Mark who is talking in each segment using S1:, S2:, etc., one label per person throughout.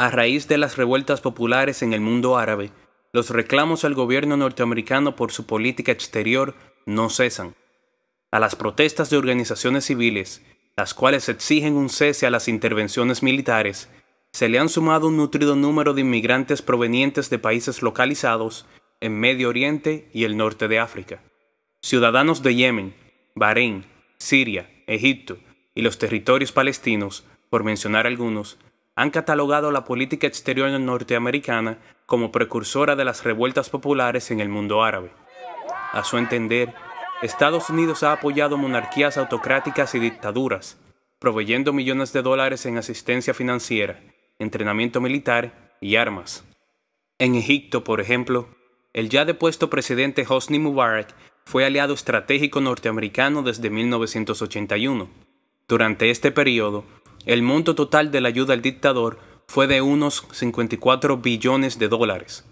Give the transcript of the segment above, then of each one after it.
S1: A raíz de las revueltas populares en el mundo árabe, los reclamos al gobierno norteamericano por su política exterior no cesan. A las protestas de organizaciones civiles, las cuales exigen un cese a las intervenciones militares, se le han sumado un nutrido número de inmigrantes provenientes de países localizados en Medio Oriente y el norte de África. Ciudadanos de Yemen, Bahrein, Siria, Egipto y los territorios palestinos, por mencionar algunos, han catalogado la política exterior norteamericana como precursora de las revueltas populares en el mundo árabe. A su entender, Estados Unidos ha apoyado monarquías autocráticas y dictaduras, proveyendo millones de dólares en asistencia financiera, entrenamiento militar y armas. En Egipto, por ejemplo, el ya depuesto presidente Hosni Mubarak fue aliado estratégico norteamericano desde 1981. Durante este periodo, el monto total de la ayuda al dictador fue de unos 54 billones de dólares,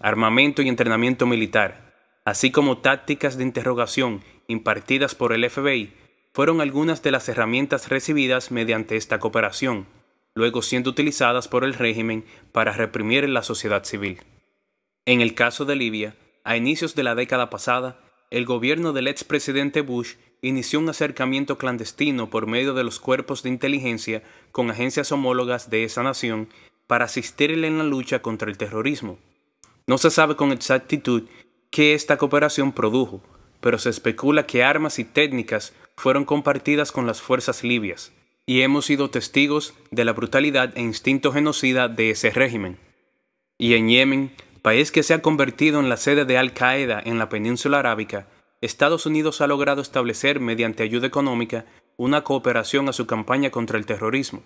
S1: armamento y entrenamiento militar, así como tácticas de interrogación impartidas por el FBI, fueron algunas de las herramientas recibidas mediante esta cooperación, luego siendo utilizadas por el régimen para reprimir la sociedad civil. En el caso de Libia, a inicios de la década pasada, el gobierno del expresidente Bush inició un acercamiento clandestino por medio de los cuerpos de inteligencia con agencias homólogas de esa nación para asistirle en la lucha contra el terrorismo. No se sabe con exactitud qué esta cooperación produjo, pero se especula que armas y técnicas fueron compartidas con las fuerzas libias, y hemos sido testigos de la brutalidad e instinto genocida de ese régimen. Y en Yemen, país que se ha convertido en la sede de Al-Qaeda en la península arábica, Estados Unidos ha logrado establecer, mediante ayuda económica, una cooperación a su campaña contra el terrorismo.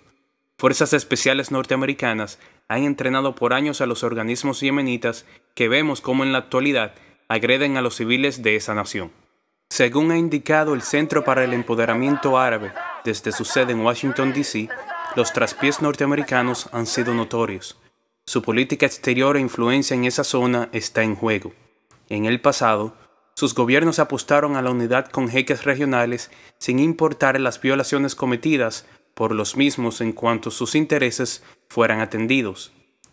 S1: Fuerzas especiales norteamericanas han entrenado por años a los organismos yemenitas que vemos cómo en la actualidad agreden a los civiles de esa nación. Según ha indicado el Centro para el Empoderamiento Árabe desde su sede en Washington, D.C., los traspiés norteamericanos han sido notorios. Su política exterior e influencia en esa zona está en juego. En el pasado, sus gobiernos apostaron a la unidad con jeques regionales sin importar las violaciones cometidas por los mismos en cuanto sus intereses fueran atendidos.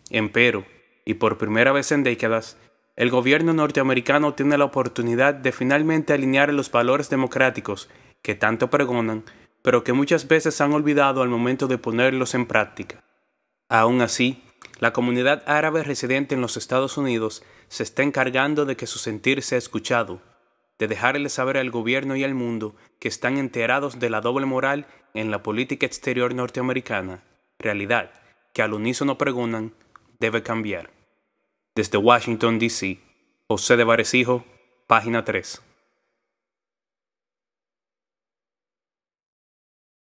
S1: Empero, y por primera vez en décadas, el gobierno norteamericano tiene la oportunidad de finalmente alinear los valores democráticos que tanto pregonan, pero que muchas veces han olvidado al momento de ponerlos en práctica. Aún así, la comunidad árabe residente en los Estados Unidos se está encargando de que su sentir sea escuchado, de dejarle saber al gobierno y al mundo que están enterados de la doble moral en la política exterior norteamericana, realidad que al unísono preguntan. debe cambiar. Desde Washington, D.C., José de Varecijo, página 3.